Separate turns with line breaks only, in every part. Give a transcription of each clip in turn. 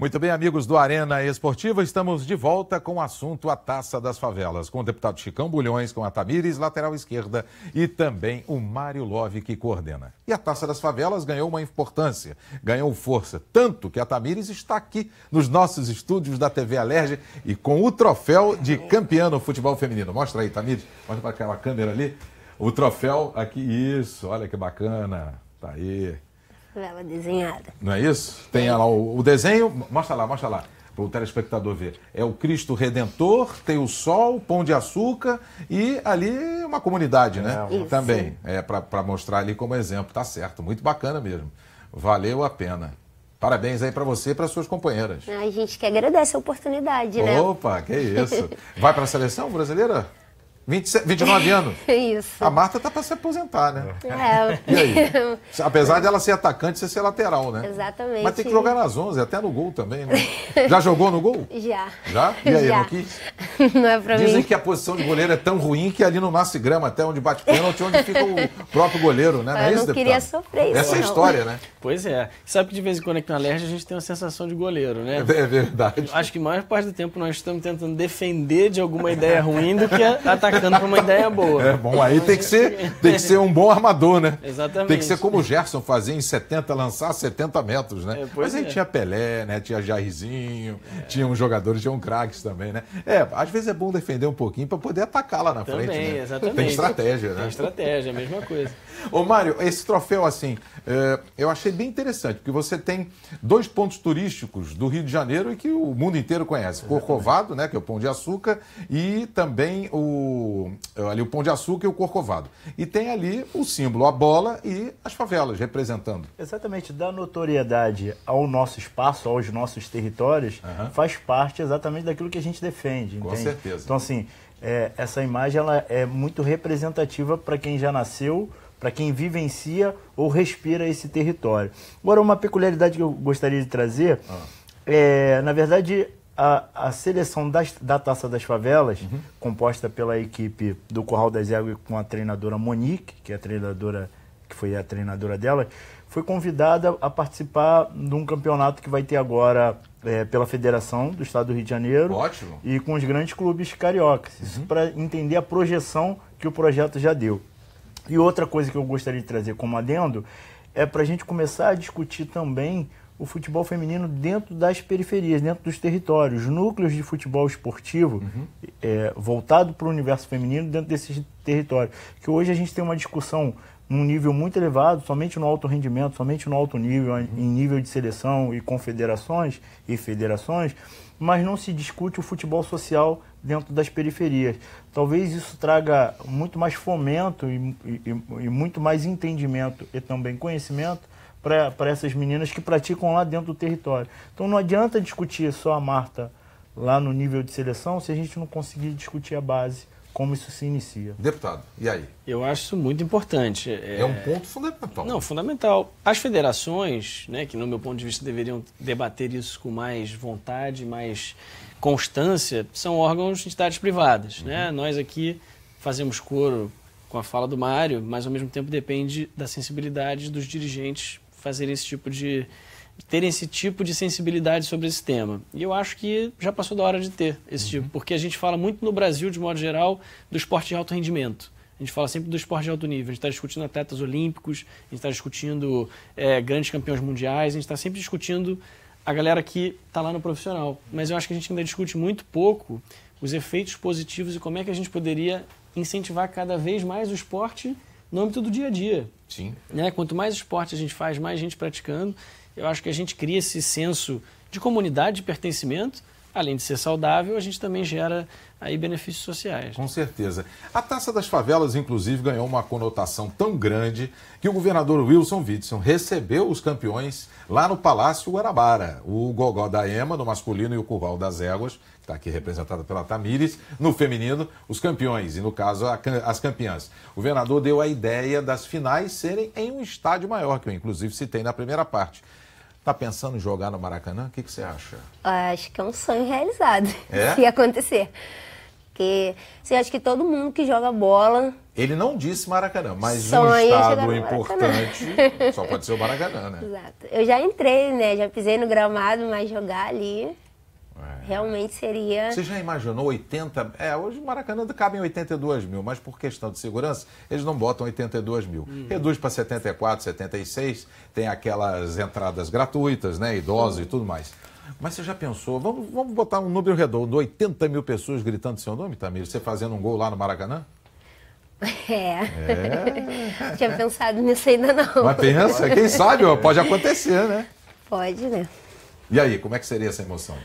Muito bem, amigos do Arena Esportiva, estamos de volta com o assunto A Taça das Favelas, com o deputado Chicão Bulhões, com a Tamires, lateral esquerda, e também o Mário Love, que coordena. E a Taça das Favelas ganhou uma importância, ganhou força, tanto que a Tamires está aqui nos nossos estúdios da TV Alerj e com o troféu de campeã no futebol feminino. Mostra aí, Tamires, mostra para aquela câmera ali, o troféu aqui, isso, olha que bacana, tá aí
ela desenhada.
Não é isso? Tem lá o, o desenho, mostra lá, mostra lá para o telespectador ver. É o Cristo Redentor, tem o sol, pão de açúcar e ali uma comunidade, né? É, Também, é para mostrar ali como exemplo. Tá certo, muito bacana mesmo. Valeu a pena. Parabéns aí para você e para suas companheiras.
A gente que agradece a oportunidade, né?
Opa, que isso. Vai para a seleção brasileira? 27, 29 anos?
Isso. A
Marta tá para se aposentar, né?
É. é e aí?
Apesar de ela ser atacante, você ser lateral, né?
Exatamente. Mas tem que jogar
nas 11, até no gol também, né? Já jogou no gol? Já. Já? E aí, Já. não quis? Não é pra Dizem mim. Dizem que a posição de goleiro é tão ruim que ali no nasce Grama, até onde bate pênalti, onde fica o próprio goleiro, né? Não, é isso, não queria deputado? sofrer isso. Essa é a história, né?
Pois é. Sabe que de vez em quando aqui na Lerge a gente tem uma sensação de goleiro, né? É verdade. Acho que mais parte do tempo nós estamos tentando defender de alguma ideia ruim do que atacar ficando uma ideia boa. É bom, aí tem que, ser, tem que ser
um bom armador, né? Exatamente. Tem que ser como o Gerson fazia em 70, lançar 70 metros, né? É, Mas aí é. tinha Pelé, né? Tinha Jairzinho, é. tinha uns jogadores, tinha um craques também, né? É, às vezes é bom defender um pouquinho para poder atacar lá na também, frente. Né? Exatamente. Tem estratégia, né? Tem estratégia, a mesma coisa. Ô, Mário, esse troféu, assim, é, eu achei bem interessante, porque você tem dois pontos turísticos do Rio de Janeiro e que o mundo inteiro conhece. Corcovado, né? Que é o Pão de Açúcar, e também o o, ali o Pão de Açúcar e o Corcovado. E tem ali o símbolo, a bola e as favelas representando.
Exatamente, da notoriedade ao nosso espaço, aos nossos territórios, uhum. faz parte exatamente daquilo que a gente defende. Com entende? certeza. Então, assim, é, essa imagem ela é muito representativa para quem já nasceu para quem vivencia ou respira esse território. Agora, uma peculiaridade que eu gostaria de trazer ah. é, na verdade, a, a seleção das, da Taça das Favelas, uhum. composta pela equipe do Corral das Águas com a treinadora Monique, que é a treinadora que foi a treinadora dela, foi convidada a participar de um campeonato que vai ter agora é, pela Federação do Estado do Rio de Janeiro. Ótimo. E com os grandes clubes cariocas. Uhum. Isso para entender a projeção que o projeto já deu. E outra coisa que eu gostaria de trazer como adendo é para a gente começar a discutir também o futebol feminino dentro das periferias, dentro dos territórios, núcleos de futebol esportivo uhum. é, voltado para o universo feminino dentro desses territórios. Que hoje a gente tem uma discussão num nível muito elevado, somente no alto rendimento, somente no alto nível, uhum. em nível de seleção e confederações e federações, mas não se discute o futebol social dentro das periferias. Talvez isso traga muito mais fomento e, e, e muito mais entendimento e também conhecimento para essas meninas que praticam lá dentro do território. Então não adianta discutir só a Marta lá no nível de seleção se a gente não conseguir discutir a base, como isso se inicia.
Deputado, e aí? Eu acho isso muito importante. É, é um ponto fundamental. Não, fundamental. As federações, né, que no meu ponto de vista deveriam debater isso com mais vontade, mais constância, são órgãos de entidades privadas. Né? Uhum. Né? Nós aqui fazemos coro com a fala do Mário, mas ao mesmo tempo depende da sensibilidade dos dirigentes fazer esse tipo de ter esse tipo de sensibilidade sobre esse tema. E eu acho que já passou da hora de ter esse uhum. tipo, porque a gente fala muito no Brasil, de modo geral, do esporte de alto rendimento. A gente fala sempre do esporte de alto nível. A gente está discutindo atletas olímpicos, a gente está discutindo é, grandes campeões mundiais, a gente está sempre discutindo a galera que está lá no profissional. Mas eu acho que a gente ainda discute muito pouco os efeitos positivos e como é que a gente poderia incentivar cada vez mais o esporte no âmbito do dia a dia. Sim. Né? Quanto mais esporte a gente faz, mais gente praticando, eu acho que a gente cria esse senso de comunidade, de pertencimento além de ser saudável, a gente também gera aí benefícios sociais.
Com certeza. A Taça das Favelas, inclusive, ganhou uma conotação tão grande que o governador Wilson Witson recebeu os campeões lá no Palácio Guarabara. O Gogó da Ema, no masculino, e o Curval das Éguas, que está aqui representado pela Tamires, no feminino, os campeões, e no caso, as campeãs. O governador deu a ideia das finais serem em um estádio maior, que eu inclusive citei na primeira parte. Tá pensando em jogar no Maracanã? O que, que você acha?
Acho que é um sonho realizado, é? se acontecer. Porque você acha que todo mundo que joga bola.
Ele não disse Maracanã, mas um estado importante só pode ser o Maracanã, né?
Exato. Eu já entrei, né? Já pisei no gramado, mas jogar ali realmente seria. Você
já imaginou 80? É, hoje o Maracanã cabem 82 mil, mas por questão de segurança, eles não botam 82 mil. Uhum. Reduz para 74, 76, tem aquelas entradas gratuitas, né? Idosos uhum. e tudo mais. Mas você já pensou, vamos, vamos botar um número redondo, 80 mil pessoas gritando seu nome, Tamir, você fazendo um gol lá no Maracanã?
É. é. Tinha pensado nisso ainda não. Mas pensa, quem sabe, pode acontecer, né? Pode, né?
E aí, como é que seria essa emoção?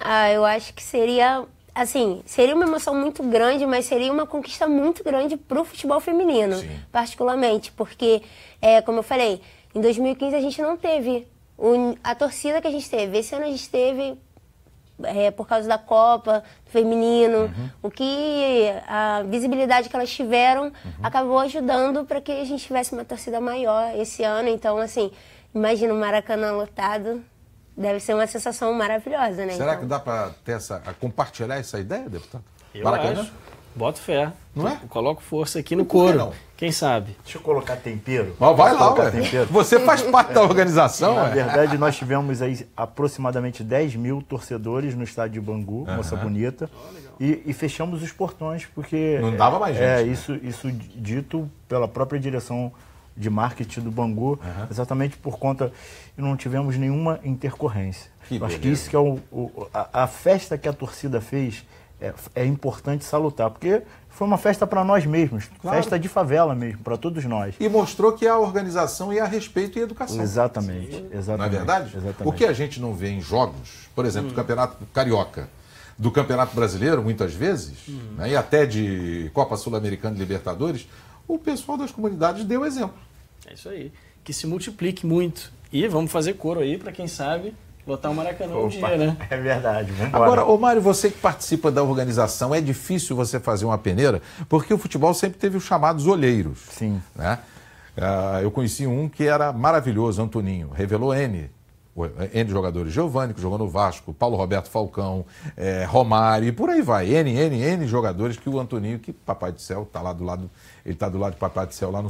Ah, eu acho que seria assim, seria uma emoção muito grande, mas seria uma conquista muito grande para o futebol feminino, Sim. particularmente, porque, é, como eu falei, em 2015 a gente não teve o, a torcida que a gente teve. Esse ano a gente teve é, por causa da Copa, do feminino, uhum. o que a visibilidade que elas tiveram uhum. acabou ajudando para que a gente tivesse uma torcida maior esse ano. Então, assim, imagina o Maracanã lotado. Deve ser uma sensação maravilhosa, né? Será então? que
dá para ter essa, compartilhar essa ideia, deputado? Eu Maracanã? acho. Boto fé. Não é? coloco força aqui
no couro. Não. Quem sabe? Deixa eu colocar tempero. Mas vai lá, ué. Tempero. Você faz parte da
organização, Na verdade, nós
tivemos aí aproximadamente 10 mil torcedores no estádio de Bangu, Moça Bonita. Oh, e, e, fechamos os portões, porque. Não dava mais é, gente. É, né? isso, isso dito pela própria direção de marketing do Bangu, uhum. exatamente por conta e não tivemos nenhuma intercorrência. Que acho que isso que é o, o a, a, festa que a torcida fez é, é importante salutar, porque foi uma festa para nós mesmos, claro. festa
de favela mesmo, para todos nós. E mostrou que a organização e a respeito e a educação. Exatamente, é exatamente. Na verdade, exatamente. o que a gente não vê em jogos, por exemplo, hum. do Campeonato Carioca, do Campeonato Brasileiro, muitas vezes, hum. né, e até de Copa Sul-Americana e Libertadores, o pessoal das comunidades deu exemplo. É isso aí. Que se multiplique muito.
E vamos fazer coro aí, para quem sabe, botar o um Maracanã Opa, um dia, né? É verdade, Agora, ô
Mário, você que participa da organização, é difícil você fazer uma peneira, porque o futebol sempre teve os chamados olheiros. Sim. Né? Ah, eu conheci um que era maravilhoso, Antoninho, revelou N eh, N jogadores, Giovanni, que jogou no Vasco, Paulo Roberto Falcão, é, Romário, e por aí vai. N, N, N jogadores que o Antoninho, que Papai do Céu, está lá do lado, ele está do lado de Papai do Céu, lá no,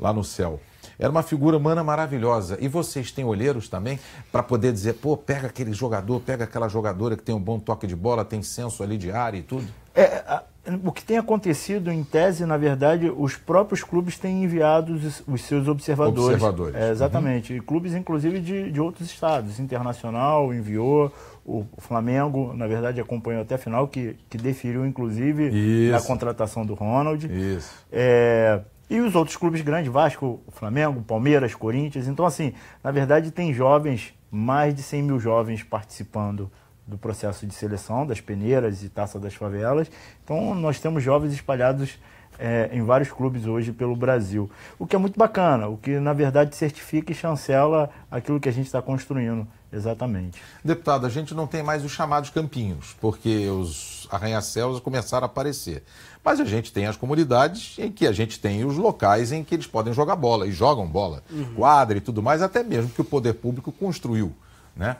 lá no céu. Era uma figura humana maravilhosa. E vocês têm olheiros também para poder dizer, pô, pega aquele jogador, pega aquela jogadora que tem um bom toque de bola, tem senso ali de área e tudo?
É, é a, o que tem acontecido em tese, na verdade, os próprios clubes têm enviado os, os seus observadores. Observadores. É, exatamente. Uhum. E clubes, inclusive, de, de outros estados. Internacional enviou, o Flamengo, na verdade, acompanhou até a final, que, que deferiu, inclusive, Isso. a contratação do Ronald. Isso. É, e os outros clubes grandes, Vasco, Flamengo, Palmeiras, Corinthians. Então, assim, na verdade, tem jovens, mais de 100 mil jovens participando do processo de seleção das peneiras e taça das favelas. Então, nós temos jovens espalhados é, em vários clubes hoje pelo Brasil. O que é muito bacana, o que na verdade certifica e chancela
aquilo que a gente está construindo. Exatamente. Deputado, a gente não tem mais os chamados campinhos, porque os arranha-céus começaram a aparecer. Mas a gente tem as comunidades em que a gente tem os locais em que eles podem jogar bola, e jogam bola, uhum. quadra e tudo mais, até mesmo que o poder público construiu. Né?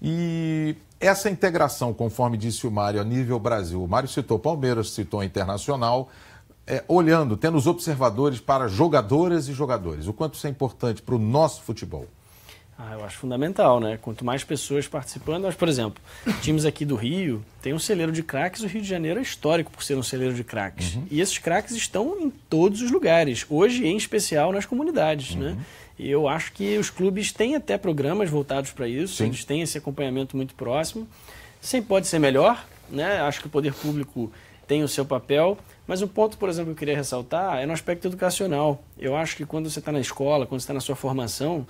E essa integração, conforme disse o Mário, a nível Brasil, o Mário citou Palmeiras, citou Internacional, é, olhando, tendo os observadores para jogadoras e jogadores? O quanto isso é importante para o nosso futebol?
Ah, eu acho fundamental, né? Quanto mais pessoas participando, mas, por exemplo, times aqui do Rio tem um celeiro de craques, o Rio de Janeiro é histórico por ser um celeiro de craques. Uhum. E esses craques estão em todos os lugares, hoje em especial nas comunidades, né? uhum. né? E eu acho que os clubes têm até programas voltados para isso, Sim. eles têm esse acompanhamento muito próximo. Sempre pode ser melhor, né? Acho que o poder público tem o seu papel, mas o ponto, por exemplo, que eu queria ressaltar é no aspecto educacional. Eu acho que quando você está na escola, quando você está na sua formação,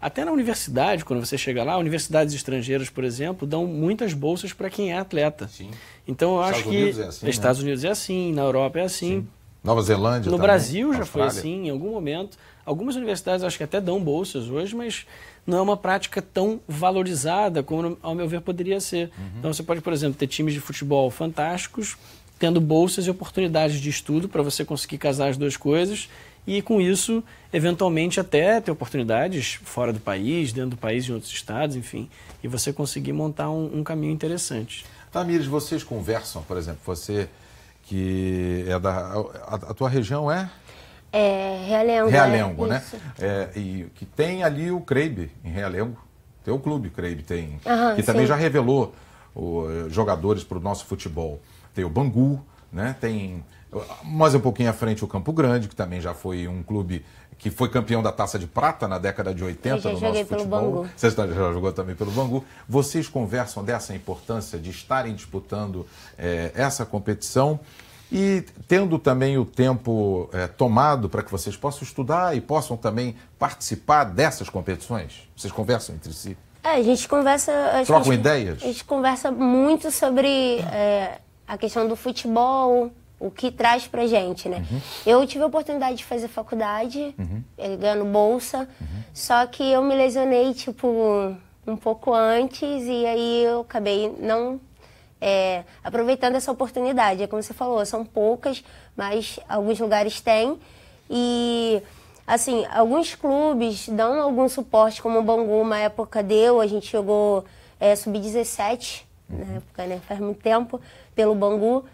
até na universidade, quando você chega lá, universidades estrangeiras, por exemplo, dão muitas bolsas para quem é atleta. Sim. Então eu Estados acho que Unidos é assim, né? Estados né? Unidos é assim, na Europa é assim. Sim.
Nova Zelândia. No também, Brasil já Austrália. foi
assim, em algum momento. Algumas universidades acho que até dão bolsas hoje, mas não é uma prática tão valorizada como, ao meu ver, poderia ser. Uhum. Então você pode, por exemplo, ter times de futebol fantásticos tendo bolsas e oportunidades de estudo para você conseguir casar as duas coisas e com isso, eventualmente, até ter oportunidades fora do país, dentro do país, em outros estados, enfim, e você conseguir montar um, um caminho interessante.
Tamires, vocês conversam, por exemplo, você que é da. A, a tua região é?
É, Realengo. Né? Realengo, é, né?
É, e que tem ali o Creibe, em Realengo. Tem o clube Creibe, tem. Aham, que sim. também já revelou o, eh, jogadores para o nosso futebol tem o Bangu, né? tem mais um pouquinho à frente o Campo Grande, que também já foi um clube que foi campeão da Taça de Prata na década de 80 no nosso futebol. Você já jogou também pelo Bangu. Vocês conversam dessa importância de estarem disputando é, essa competição e tendo também o tempo é, tomado para que vocês possam estudar e possam também participar dessas competições? Vocês conversam entre si?
É, a gente conversa. Trocam ideias? A gente conversa muito sobre. É a questão do futebol, o que traz pra gente, né? Uhum. Eu tive a oportunidade de fazer faculdade, uhum. Eh, ganhando bolsa, uhum. só que eu me lesionei, tipo, um pouco antes e aí eu acabei não é, aproveitando essa oportunidade. É como você falou, são poucas, mas alguns lugares têm. E, assim, alguns clubes dão algum suporte, como o Bangu, uma época deu, a gente jogou é, eh, sub-17 na época, né? Faz muito tempo, pelo Bangu.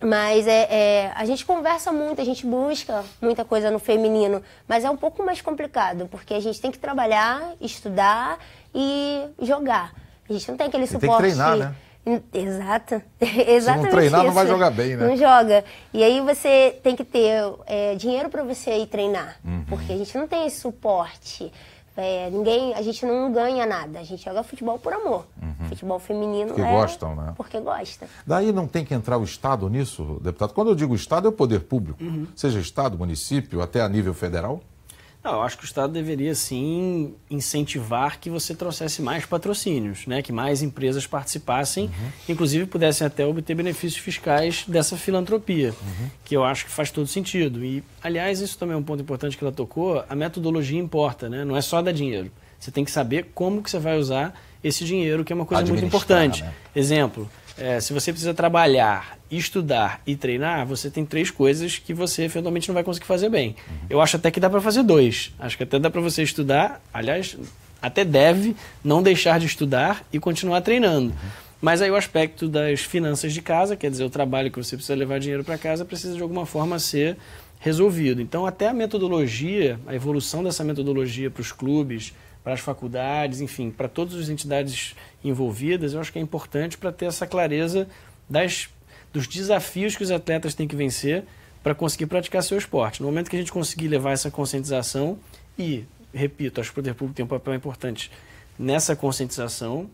Mas é, é, a gente conversa muito, a gente busca muita coisa no feminino, mas é um pouco mais complicado, porque a gente tem que trabalhar, estudar e jogar. A gente não tem aquele e suporte. Tem que treinar,
né?
Exato. Exatamente. Se não treinar, isso. não vai jogar bem, né? Não joga. E aí você tem que ter é, dinheiro para você ir treinar, uhum. porque a gente não tem esse suporte. É, ninguém, a gente não ganha nada, a gente joga futebol por amor. Uhum. Futebol feminino porque é gostam, né? porque gosta.
Daí não tem que entrar o Estado nisso, deputado? Quando eu digo Estado, é o poder público, uhum. seja Estado, município, até a nível federal? Não, eu acho que o Estado deveria sim
incentivar que você trouxesse mais patrocínios, né? que mais empresas participassem, uhum. inclusive pudessem até obter benefícios fiscais dessa filantropia, uhum. que eu acho que faz todo sentido. E, aliás, isso também é um ponto importante que ela tocou, a metodologia importa, né? não é só dar dinheiro. Você tem que saber como que você vai usar esse dinheiro, que é uma coisa muito importante. Né? Exemplo, é, se você precisa trabalhar, estudar e treinar, você tem três coisas que você eventualmente não vai conseguir fazer bem. Eu acho até que dá para fazer dois. Acho que até dá para você estudar, aliás, até deve não deixar de estudar e continuar treinando. Uhum. Mas aí o aspecto das finanças de casa, quer dizer, o trabalho que você precisa levar dinheiro para casa, precisa de alguma forma ser resolvido. Então, até a metodologia, a evolução dessa metodologia para os clubes, para as faculdades, enfim, para todas as entidades envolvidas, eu acho que é importante para ter essa clareza das, dos desafios que os atletas têm que vencer para conseguir praticar seu esporte. No momento que a gente conseguir levar essa conscientização, e, repito, acho que o poder público tem um papel importante nessa conscientização,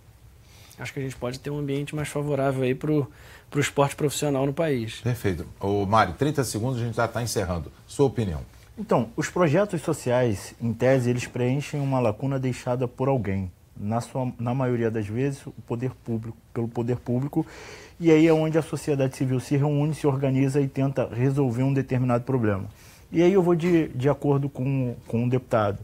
acho que a gente pode ter um ambiente mais favorável aí para o pro esporte profissional no país. Perfeito. O Mário, 30 segundos, a gente já está encerrando.
Sua opinião. Então, os projetos sociais, em tese, eles preenchem uma lacuna deixada por alguém. Na, sua, na maioria das vezes, o poder público, pelo poder público, e aí é onde a sociedade civil se reúne, se organiza e tenta resolver um determinado problema. E aí eu vou de, de acordo com, com um deputado.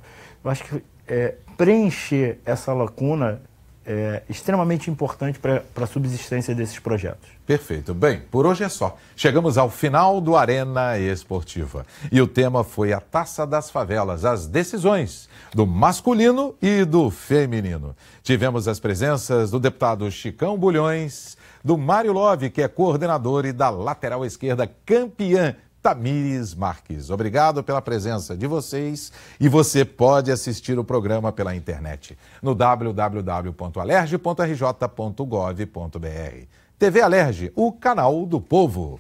Eu acho que é, preencher essa lacuna
é, extremamente importante para a subsistência desses projetos. Perfeito. Bem, por hoje é só. Chegamos ao final do Arena Esportiva. E o tema foi a Taça das Favelas, as decisões do masculino e do feminino. Tivemos as presenças do deputado Chicão Bulhões, do Mário Love, que é coordenador, e da lateral esquerda campeã Tamires Marques. Obrigado pela presença de vocês e você pode assistir o programa pela internet no www.alerge.rj.gov.br. TV Alerge, o canal do povo.